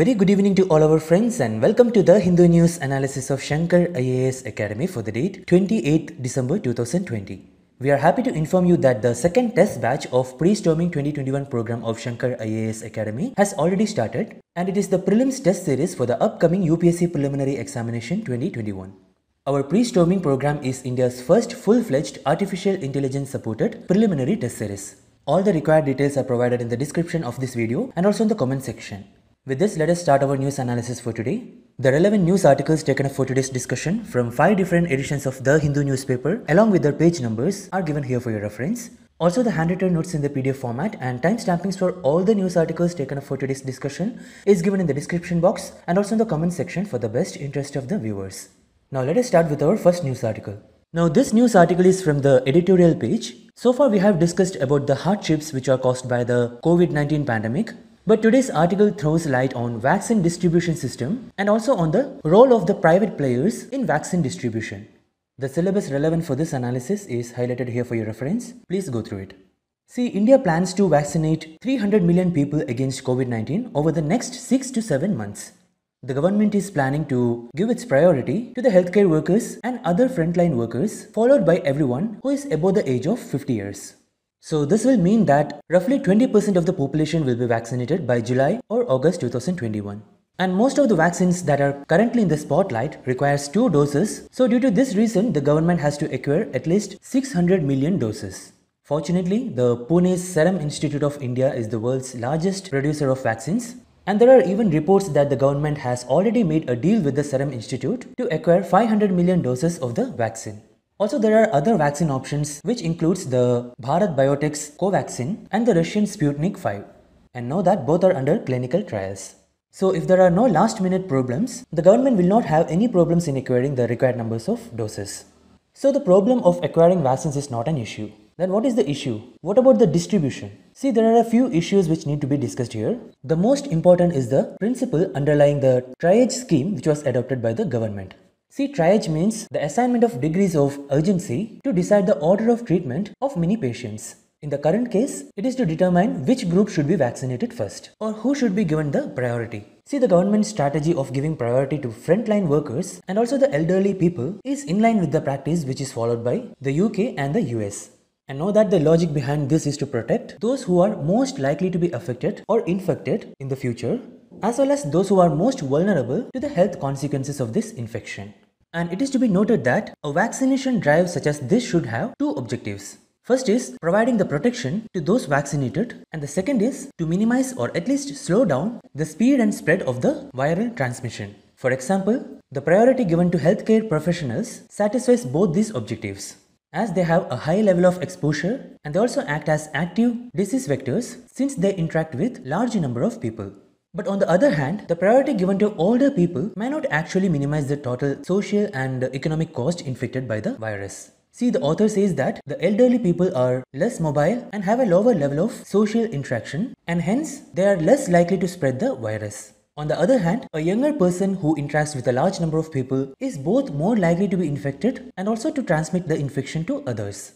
Very good evening to all our friends and welcome to the Hindu news analysis of Shankar IAS Academy for the date 28 December 2020. We are happy to inform you that the second test batch of pre-storming 2021 program of Shankar IAS Academy has already started and it is the prelims test series for the upcoming UPSC preliminary examination 2021. Our pre-storming program is India's first full-fledged artificial intelligence supported preliminary test series. All the required details are provided in the description of this video and also in the comment section. With this, let us start our news analysis for today. The relevant news articles taken up for today's discussion from five different editions of the Hindu newspaper, along with their page numbers, are given here for your reference. Also, the handwritten notes in the PDF format and timestampings for all the news articles taken up for today's discussion is given in the description box and also in the comment section for the best interest of the viewers. Now, let us start with our first news article. Now, this news article is from the editorial page. So far, we have discussed about the hardships which are caused by the COVID 19 pandemic but today's article throws light on vaccine distribution system and also on the role of the private players in vaccine distribution. The syllabus relevant for this analysis is highlighted here for your reference. Please go through it. See, India plans to vaccinate 300 million people against COVID-19 over the next 6 to 7 months. The government is planning to give its priority to the healthcare workers and other frontline workers, followed by everyone who is above the age of 50 years. So this will mean that roughly 20% of the population will be vaccinated by July or August 2021. And most of the vaccines that are currently in the spotlight requires two doses. So due to this reason, the government has to acquire at least 600 million doses. Fortunately, the Pune's Serum Institute of India is the world's largest producer of vaccines. And there are even reports that the government has already made a deal with the Serum Institute to acquire 500 million doses of the vaccine. Also, there are other vaccine options which includes the Bharat Biotech's Covaxin and the Russian Sputnik V, and know that both are under clinical trials. So if there are no last minute problems, the government will not have any problems in acquiring the required numbers of doses. So the problem of acquiring vaccines is not an issue. Then what is the issue? What about the distribution? See, there are a few issues which need to be discussed here. The most important is the principle underlying the triage scheme which was adopted by the government. See, triage means the assignment of degrees of urgency to decide the order of treatment of many patients. In the current case, it is to determine which group should be vaccinated first or who should be given the priority. See, the government's strategy of giving priority to frontline workers and also the elderly people is in line with the practice which is followed by the UK and the US. And know that the logic behind this is to protect those who are most likely to be affected or infected in the future, as well as those who are most vulnerable to the health consequences of this infection. And it is to be noted that a vaccination drive such as this should have two objectives. First is providing the protection to those vaccinated, and the second is to minimize or at least slow down the speed and spread of the viral transmission. For example, the priority given to healthcare professionals satisfies both these objectives, as they have a high level of exposure and they also act as active disease vectors since they interact with large number of people. But on the other hand, the priority given to older people may not actually minimize the total social and economic cost inflicted by the virus. See, the author says that the elderly people are less mobile and have a lower level of social interaction, and hence they are less likely to spread the virus. On the other hand, a younger person who interacts with a large number of people is both more likely to be infected and also to transmit the infection to others.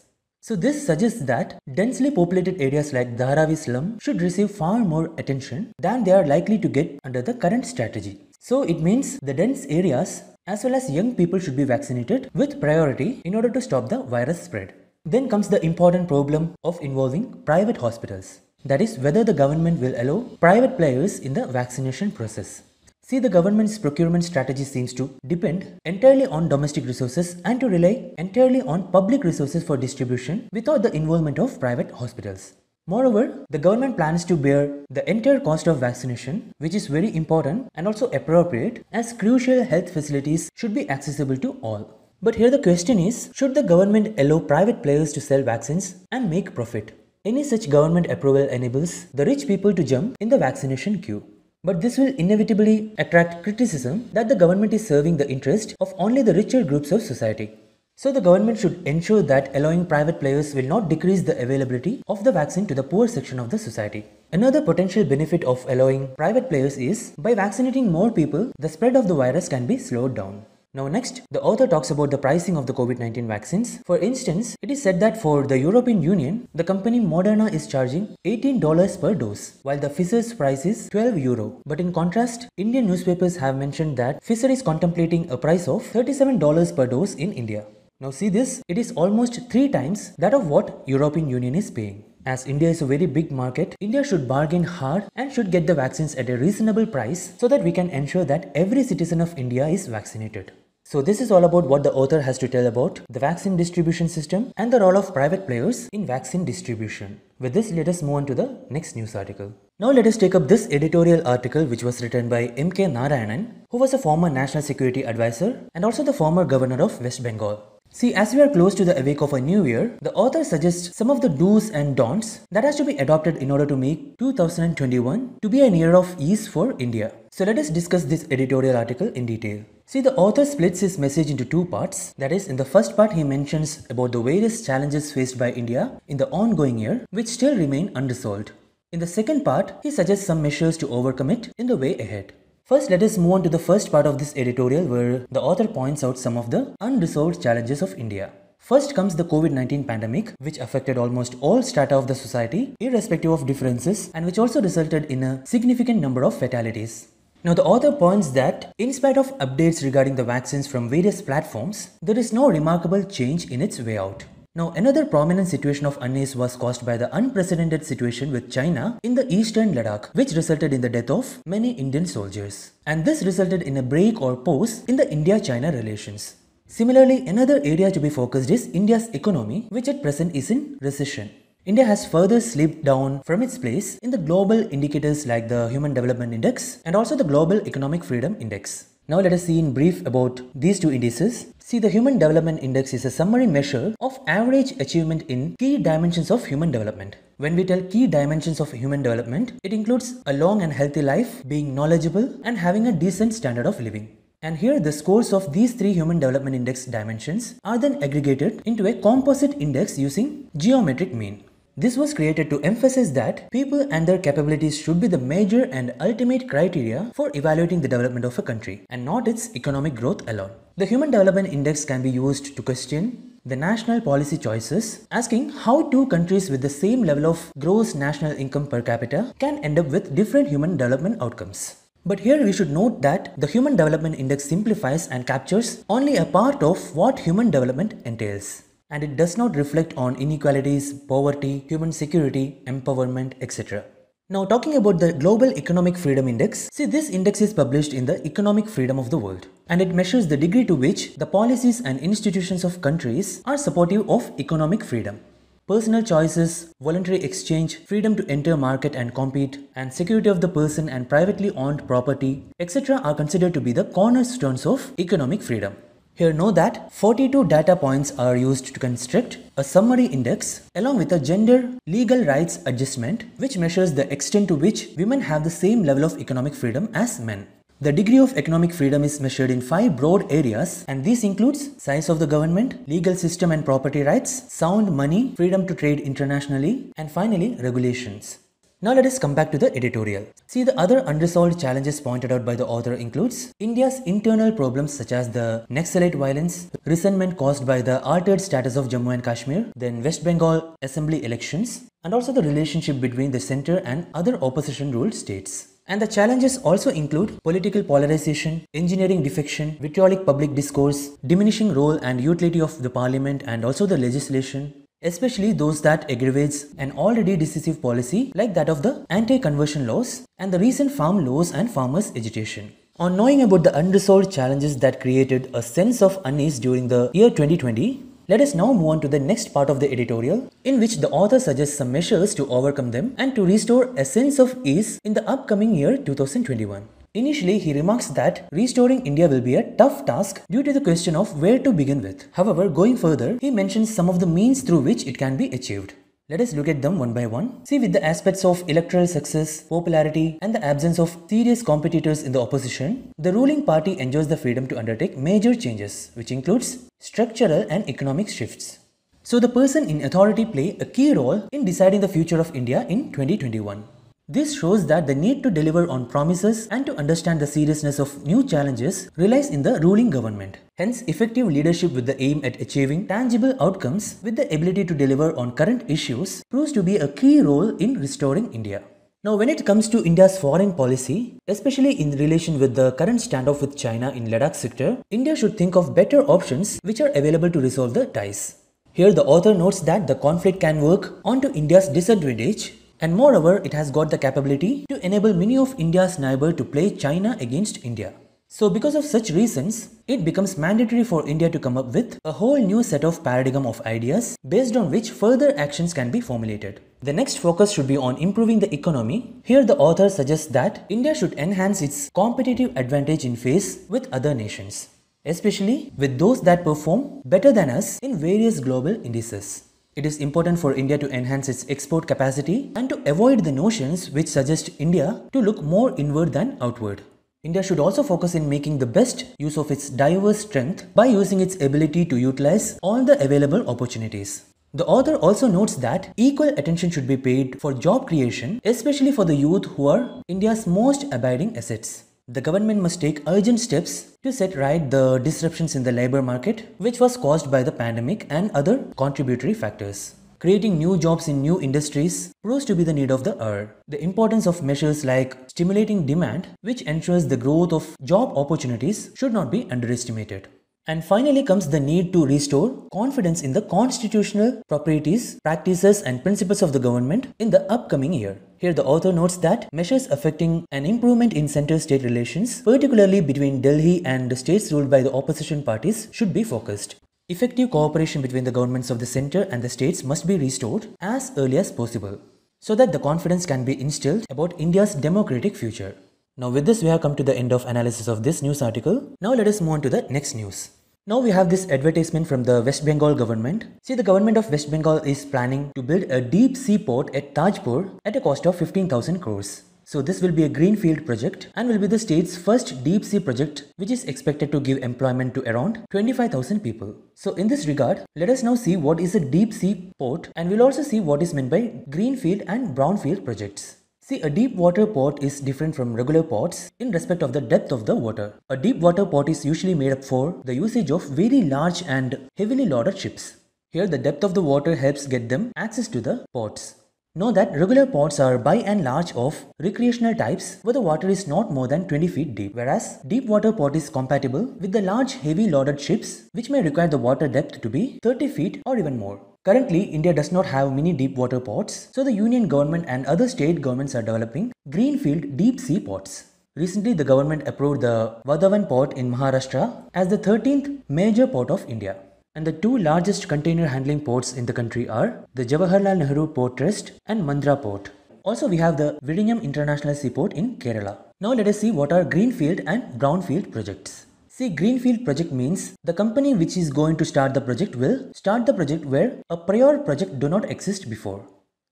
So this suggests that densely populated areas like Dharavi slum should receive far more attention than they are likely to get under the current strategy. So it means the dense areas as well as young people should be vaccinated with priority in order to stop the virus spread. Then comes the important problem of involving private hospitals. That is whether the government will allow private players in the vaccination process. See, the government's procurement strategy seems to depend entirely on domestic resources and to rely entirely on public resources for distribution without the involvement of private hospitals. Moreover, the government plans to bear the entire cost of vaccination, which is very important and also appropriate as crucial health facilities should be accessible to all. But here the question is should the government allow private players to sell vaccines and make profit? Any such government approval enables the rich people to jump in the vaccination queue. But this will inevitably attract criticism that the government is serving the interest of only the richer groups of society. So the government should ensure that allowing private players will not decrease the availability of the vaccine to the poor section of the society. Another potential benefit of allowing private players is by vaccinating more people, the spread of the virus can be slowed down. Now next, the author talks about the pricing of the COVID-19 vaccines. For instance, it is said that for the European Union, the company Moderna is charging $18 per dose, while the Pfizer's price is 12 euro. But in contrast, Indian newspapers have mentioned that Pfizer is contemplating a price of $37 per dose in India. Now see this, it is almost 3 times that of what European Union is paying. As India is a very big market, India should bargain hard and should get the vaccines at a reasonable price so that we can ensure that every citizen of India is vaccinated. So this is all about what the author has to tell about the vaccine distribution system and the role of private players in vaccine distribution. With this, let us move on to the next news article. Now let us take up this editorial article which was written by M.K. Narayanan, who was a former national security advisor and also the former governor of West Bengal. See, as we are close to the awake of a new year, the author suggests some of the do's and don'ts that has to be adopted in order to make 2021 to be a year of ease for India. So let us discuss this editorial article in detail. See, the author splits his message into two parts. That is, in the first part, he mentions about the various challenges faced by India in the ongoing year, which still remain unresolved. In the second part, he suggests some measures to overcome it in the way ahead. First, let us move on to the first part of this editorial where the author points out some of the unresolved challenges of India. First comes the COVID 19 pandemic, which affected almost all strata of the society, irrespective of differences, and which also resulted in a significant number of fatalities. Now, the author points that in spite of updates regarding the vaccines from various platforms, there is no remarkable change in its way out. Now, another prominent situation of unease was caused by the unprecedented situation with China in the eastern Ladakh, which resulted in the death of many Indian soldiers. And this resulted in a break or pause in the India China relations. Similarly, another area to be focused is India's economy, which at present is in recession. India has further slipped down from its place in the global indicators like the Human Development Index and also the Global Economic Freedom Index. Now let us see in brief about these two indices. See the Human Development Index is a summary measure of average achievement in key dimensions of human development. When we tell key dimensions of human development, it includes a long and healthy life, being knowledgeable and having a decent standard of living. And here the scores of these three Human Development Index dimensions are then aggregated into a composite index using geometric mean. This was created to emphasize that people and their capabilities should be the major and ultimate criteria for evaluating the development of a country and not its economic growth alone. The Human Development Index can be used to question the national policy choices, asking how two countries with the same level of gross national income per capita can end up with different human development outcomes. But here we should note that the Human Development Index simplifies and captures only a part of what human development entails and it does not reflect on inequalities, poverty, human security, empowerment, etc. Now talking about the Global Economic Freedom Index, see this index is published in the Economic Freedom of the World and it measures the degree to which the policies and institutions of countries are supportive of economic freedom. Personal choices, voluntary exchange, freedom to enter market and compete, and security of the person and privately owned property, etc. are considered to be the cornerstones of economic freedom. Here know that 42 data points are used to construct a summary index along with a gender legal rights adjustment which measures the extent to which women have the same level of economic freedom as men. The degree of economic freedom is measured in five broad areas and this includes size of the government, legal system and property rights, sound money, freedom to trade internationally and finally regulations. Now let us come back to the editorial. See the other unresolved challenges pointed out by the author includes India's internal problems such as the Naxalite violence, resentment caused by the altered status of Jammu and Kashmir, then West Bengal assembly elections, and also the relationship between the center and other opposition ruled states. And the challenges also include political polarization, engineering defection, vitriolic public discourse, diminishing role and utility of the parliament and also the legislation, especially those that aggravates an already decisive policy like that of the anti-conversion laws and the recent farm laws and farmers' agitation. On knowing about the unresolved challenges that created a sense of unease during the year 2020, let us now move on to the next part of the editorial, in which the author suggests some measures to overcome them and to restore a sense of ease in the upcoming year 2021. Initially, he remarks that restoring India will be a tough task due to the question of where to begin with. However, going further, he mentions some of the means through which it can be achieved. Let us look at them one by one. See, with the aspects of electoral success, popularity, and the absence of serious competitors in the opposition, the ruling party enjoys the freedom to undertake major changes, which includes structural and economic shifts. So, the person in authority play a key role in deciding the future of India in 2021. This shows that the need to deliver on promises and to understand the seriousness of new challenges relies in the ruling government. Hence, effective leadership with the aim at achieving tangible outcomes with the ability to deliver on current issues proves to be a key role in restoring India. Now, when it comes to India's foreign policy, especially in relation with the current standoff with China in Ladakh sector, India should think of better options which are available to resolve the ties. Here, the author notes that the conflict can work onto India's disadvantage and moreover, it has got the capability to enable many of India's neighbor to play China against India. So because of such reasons, it becomes mandatory for India to come up with a whole new set of paradigm of ideas based on which further actions can be formulated. The next focus should be on improving the economy. Here the author suggests that India should enhance its competitive advantage in face with other nations, especially with those that perform better than us in various global indices. It is important for India to enhance its export capacity and to avoid the notions which suggest India to look more inward than outward. India should also focus in making the best use of its diverse strength by using its ability to utilize all the available opportunities. The author also notes that equal attention should be paid for job creation, especially for the youth who are India's most abiding assets. The government must take urgent steps to set right the disruptions in the labor market, which was caused by the pandemic and other contributory factors. Creating new jobs in new industries proves to be the need of the hour. The importance of measures like stimulating demand, which ensures the growth of job opportunities, should not be underestimated. And finally comes the need to restore confidence in the constitutional properties, practices, and principles of the government in the upcoming year. Here, the author notes that measures affecting an improvement in center state relations, particularly between Delhi and the states ruled by the opposition parties, should be focused. Effective cooperation between the governments of the center and the states must be restored as early as possible so that the confidence can be instilled about India's democratic future. Now with this we have come to the end of analysis of this news article. Now let us move on to the next news. Now we have this advertisement from the West Bengal government. See, the government of West Bengal is planning to build a deep sea port at Tajpur at a cost of 15,000 crores. So this will be a greenfield project and will be the state's first deep sea project which is expected to give employment to around 25,000 people. So in this regard, let us now see what is a deep sea port and we'll also see what is meant by greenfield and brownfield projects. See, a deep water pot is different from regular pots in respect of the depth of the water. A deep water pot is usually made up for the usage of very large and heavily loaded ships. Here, the depth of the water helps get them access to the pots. Know that regular pots are by and large of recreational types where the water is not more than 20 feet deep, whereas deep water pot is compatible with the large heavy loaded ships which may require the water depth to be 30 feet or even more. Currently, India does not have many deep water ports, so the union government and other state governments are developing greenfield deep sea ports. Recently, the government approved the Vadavan port in Maharashtra as the 13th major port of India. And the two largest container handling ports in the country are the Jawaharlal Nehru Port Trust and Mandra Port. Also, we have the Virinam International Seaport in Kerala. Now, let us see what are greenfield and brownfield projects. See, greenfield project means the company which is going to start the project will start the project where a prior project do not exist before.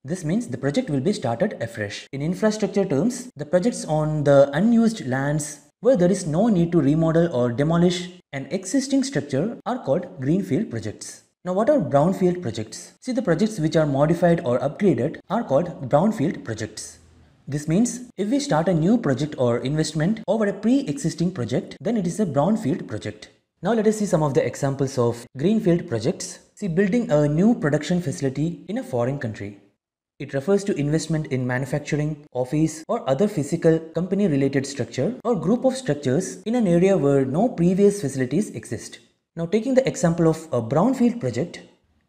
This means the project will be started afresh. In infrastructure terms, the projects on the unused lands where there is no need to remodel or demolish an existing structure are called greenfield projects. Now what are brownfield projects? See the projects which are modified or upgraded are called brownfield projects. This means if we start a new project or investment over a pre-existing project, then it is a brownfield project. Now let us see some of the examples of greenfield projects. See building a new production facility in a foreign country. It refers to investment in manufacturing, office or other physical company related structure or group of structures in an area where no previous facilities exist. Now taking the example of a brownfield project,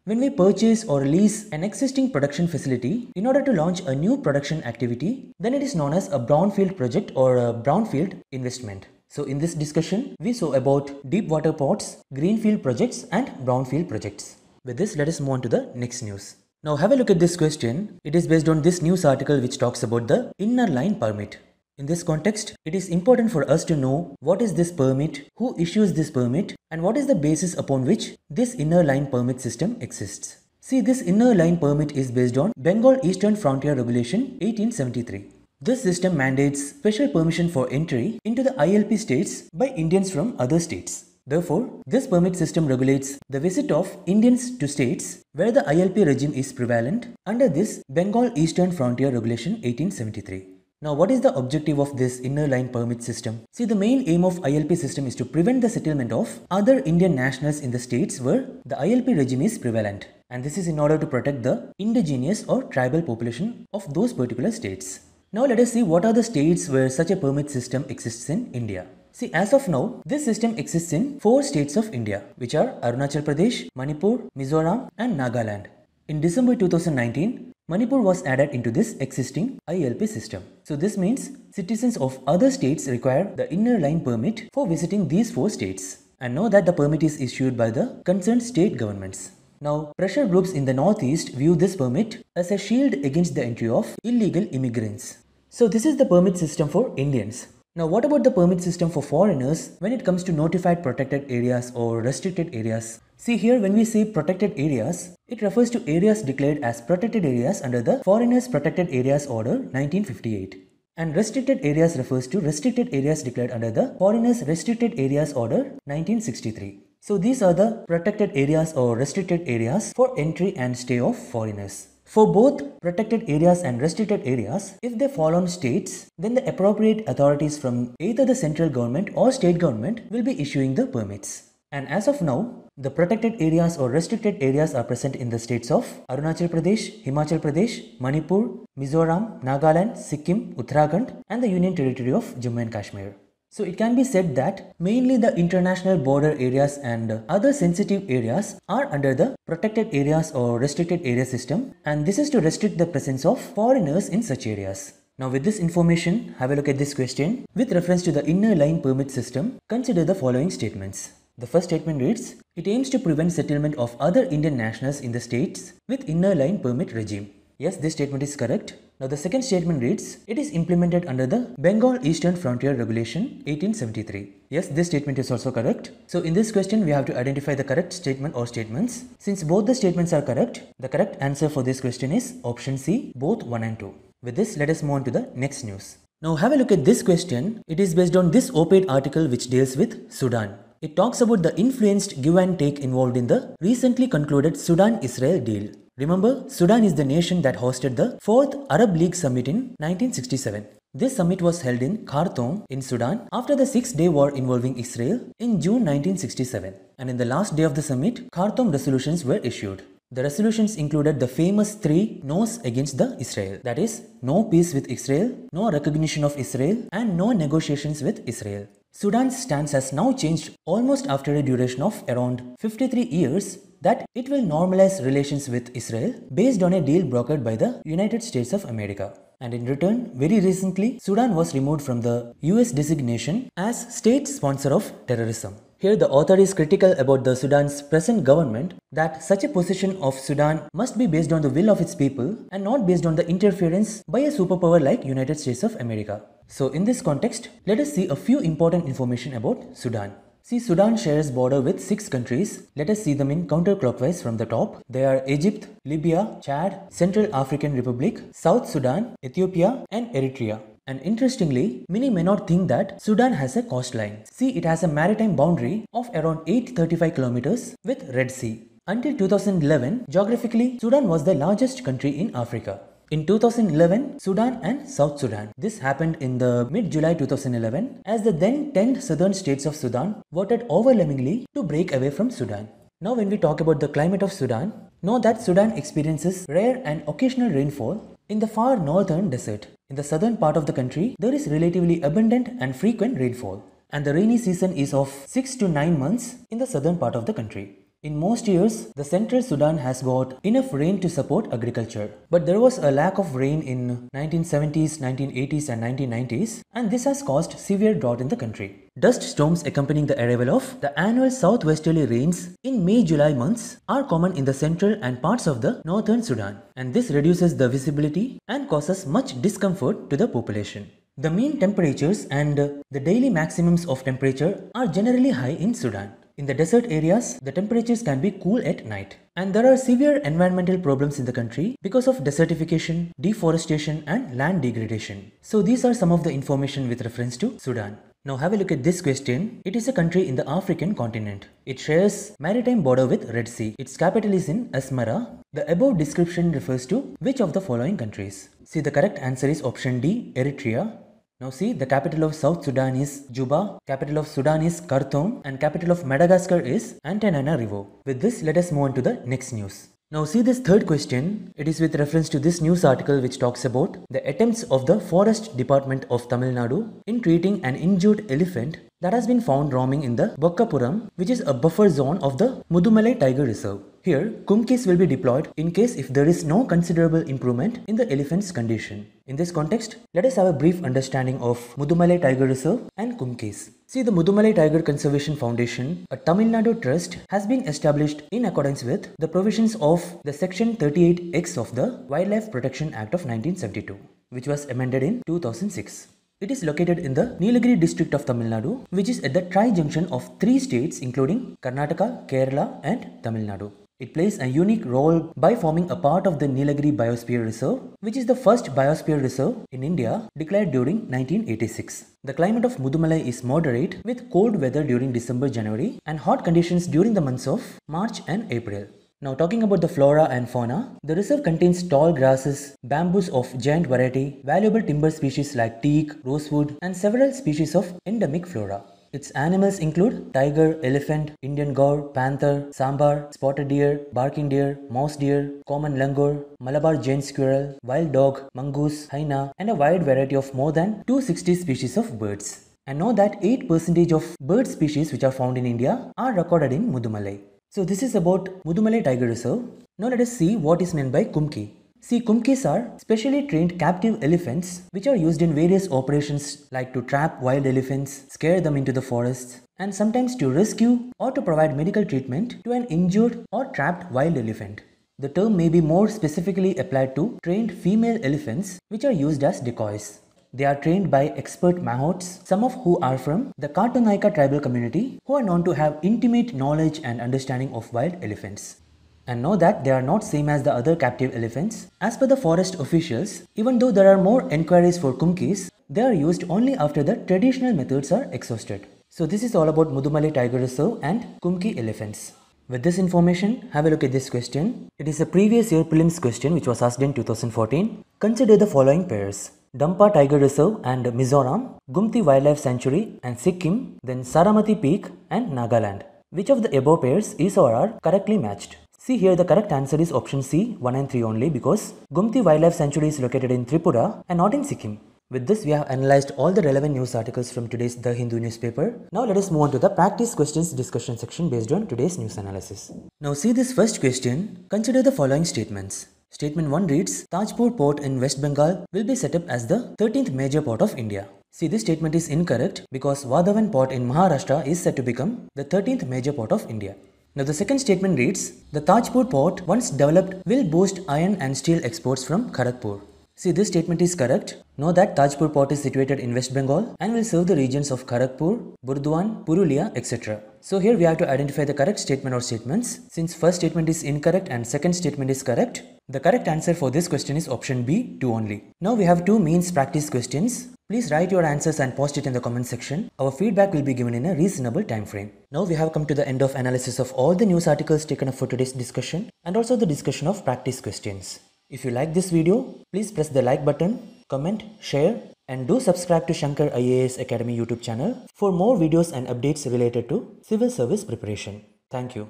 when we purchase or lease an existing production facility in order to launch a new production activity, then it is known as a brownfield project or a brownfield investment. So in this discussion, we saw about deep water ports, greenfield projects and brownfield projects. With this, let us move on to the next news. Now have a look at this question. It is based on this news article which talks about the inner line permit. In this context, it is important for us to know what is this permit, who issues this permit, and what is the basis upon which this inner line permit system exists. See, this inner line permit is based on Bengal Eastern Frontier Regulation 1873. This system mandates special permission for entry into the ILP states by Indians from other states. Therefore, this permit system regulates the visit of Indians to states where the ILP regime is prevalent under this Bengal Eastern Frontier Regulation 1873. Now what is the objective of this inner line permit system? See the main aim of ILP system is to prevent the settlement of other Indian nationals in the states where the ILP regime is prevalent and this is in order to protect the indigenous or tribal population of those particular states. Now let us see what are the states where such a permit system exists in India. See, as of now, this system exists in four states of India, which are Arunachal Pradesh, Manipur, Mizoram, and Nagaland. In December 2019, Manipur was added into this existing ILP system. So this means citizens of other states require the inner line permit for visiting these four states and know that the permit is issued by the concerned state governments. Now, pressure groups in the northeast view this permit as a shield against the entry of illegal immigrants. So this is the permit system for Indians. Now what about the permit system for foreigners when it comes to notified protected areas or restricted areas? See here when we say protected areas, it refers to areas declared as protected areas under the Foreigners Protected Areas Order 1958. And restricted areas refers to restricted areas declared under the Foreigners Restricted Areas Order 1963. So these are the protected areas or restricted areas for entry and stay of foreigners. For both protected areas and restricted areas, if they fall on states, then the appropriate authorities from either the central government or state government will be issuing the permits. And as of now, the protected areas or restricted areas are present in the states of Arunachal Pradesh, Himachal Pradesh, Manipur, Mizoram, Nagaland, Sikkim, Uttarakhand and the Union Territory of Jammu and Kashmir. So it can be said that mainly the international border areas and other sensitive areas are under the protected areas or restricted area system and this is to restrict the presence of foreigners in such areas. Now with this information, have a look at this question. With reference to the inner line permit system, consider the following statements. The first statement reads, It aims to prevent settlement of other Indian nationals in the states with inner line permit regime. Yes, this statement is correct. Now the second statement reads, it is implemented under the Bengal Eastern Frontier Regulation 1873. Yes, this statement is also correct. So in this question, we have to identify the correct statement or statements. Since both the statements are correct, the correct answer for this question is option C, both 1 and 2. With this, let us move on to the next news. Now have a look at this question. It is based on this op-ed article which deals with Sudan. It talks about the influenced give and take involved in the recently concluded Sudan-Israel deal. Remember, Sudan is the nation that hosted the 4th Arab League Summit in 1967. This summit was held in Khartoum in Sudan after the six-day war involving Israel in June 1967. And in the last day of the summit, Khartoum resolutions were issued. The resolutions included the famous three no's against the Israel. That is, no peace with Israel, no recognition of Israel, and no negotiations with Israel. Sudan's stance has now changed almost after a duration of around 53 years that it will normalize relations with Israel based on a deal brokered by the United States of America. And in return, very recently, Sudan was removed from the US designation as state sponsor of terrorism. Here, the author is critical about the Sudan's present government that such a position of Sudan must be based on the will of its people and not based on the interference by a superpower like United States of America. So in this context, let us see a few important information about Sudan. See, Sudan shares border with six countries. Let us see them in counterclockwise from the top. They are Egypt, Libya, Chad, Central African Republic, South Sudan, Ethiopia, and Eritrea. And interestingly, many may not think that Sudan has a coastline. See, it has a maritime boundary of around 835 kilometers with Red Sea. Until 2011, geographically, Sudan was the largest country in Africa. In 2011, Sudan and South Sudan. This happened in the mid-July 2011 as the then 10 southern states of Sudan voted overwhelmingly to break away from Sudan. Now when we talk about the climate of Sudan, know that Sudan experiences rare and occasional rainfall in the far northern desert. In the southern part of the country, there is relatively abundant and frequent rainfall and the rainy season is of 6 to 9 months in the southern part of the country. In most years, the central Sudan has got enough rain to support agriculture. But there was a lack of rain in 1970s, 1980s and 1990s and this has caused severe drought in the country. Dust storms accompanying the arrival of the annual southwesterly rains in May-July months are common in the central and parts of the northern Sudan and this reduces the visibility and causes much discomfort to the population. The mean temperatures and the daily maximums of temperature are generally high in Sudan. In the desert areas, the temperatures can be cool at night. And there are severe environmental problems in the country because of desertification, deforestation and land degradation. So these are some of the information with reference to Sudan. Now have a look at this question. It is a country in the African continent. It shares maritime border with Red Sea. Its capital is in Asmara. The above description refers to which of the following countries? See the correct answer is option D, Eritrea. Now see, the capital of South Sudan is Juba, capital of Sudan is Khartoum, and capital of Madagascar is Antananarivo. With this, let us move on to the next news. Now see this third question, it is with reference to this news article which talks about the attempts of the Forest Department of Tamil Nadu in treating an injured elephant that has been found roaming in the Bokkapuram which is a buffer zone of the Mudumalai Tiger Reserve. Here, Kumkis will be deployed in case if there is no considerable improvement in the elephant's condition. In this context, let us have a brief understanding of Mudumalai Tiger Reserve and Kumkis. See, the Mudumalai Tiger Conservation Foundation, a Tamil Nadu trust, has been established in accordance with the provisions of the Section 38X of the Wildlife Protection Act of 1972, which was amended in 2006. It is located in the Nilagiri district of Tamil Nadu, which is at the tri-junction of three states including Karnataka, Kerala and Tamil Nadu. It plays a unique role by forming a part of the Nilagiri Biosphere Reserve, which is the first biosphere reserve in India declared during 1986. The climate of Mudumalai is moderate with cold weather during December-January and hot conditions during the months of March and April. Now talking about the flora and fauna, the reserve contains tall grasses, bamboos of giant variety, valuable timber species like teak, rosewood and several species of endemic flora. Its animals include tiger, elephant, Indian gaur, panther, sambar, spotted deer, barking deer, mouse deer, common langur, Malabar giant squirrel, wild dog, mongoose, hyena, and a wide variety of more than 260 species of birds. And know that 8% of bird species which are found in India are recorded in Mudumalai. So this is about Mudumalai Tiger Reserve. Now let us see what is meant by Kumki. Kumkis are specially trained captive elephants which are used in various operations like to trap wild elephants, scare them into the forests, and sometimes to rescue or to provide medical treatment to an injured or trapped wild elephant. The term may be more specifically applied to trained female elephants which are used as decoys. They are trained by expert mahouts, some of who are from the Kartanaika tribal community who are known to have intimate knowledge and understanding of wild elephants and know that they are not same as the other captive elephants. As per the forest officials, even though there are more enquiries for kumkis, they are used only after the traditional methods are exhausted. So this is all about Mudumalai Tiger Reserve and Kumki elephants. With this information, have a look at this question. It is a previous year prelims question which was asked in 2014. Consider the following pairs. Dampa Tiger Reserve and Mizoram, Gumti Wildlife Sanctuary and Sikkim, then Saramati Peak and Nagaland. Which of the above pairs is or are correctly matched? See here the correct answer is option C, 1 and 3 only because Gumti Wildlife Sanctuary is located in Tripura and not in Sikkim. With this we have analyzed all the relevant news articles from today's The Hindu newspaper. Now let us move on to the practice questions discussion section based on today's news analysis. Now see this first question. Consider the following statements. Statement 1 reads, Tajpur port in West Bengal will be set up as the 13th major port of India. See, this statement is incorrect because Vadhavan port in Maharashtra is set to become the 13th major port of India. Now the second statement reads, the Tajpur port once developed will boost iron and steel exports from Kharagpur. See this statement is correct. Know that Tajpur port is situated in West Bengal and will serve the regions of Kharagpur, Burdwan, Purulia, etc. So here we have to identify the correct statement or statements. Since first statement is incorrect and second statement is correct, the correct answer for this question is option B, 2 only. Now we have two means practice questions. Please write your answers and post it in the comment section. Our feedback will be given in a reasonable time frame. Now we have come to the end of analysis of all the news articles taken up for today's discussion and also the discussion of practice questions. If you like this video, please press the like button, comment, share and do subscribe to Shankar IAS Academy YouTube channel for more videos and updates related to civil service preparation. Thank you.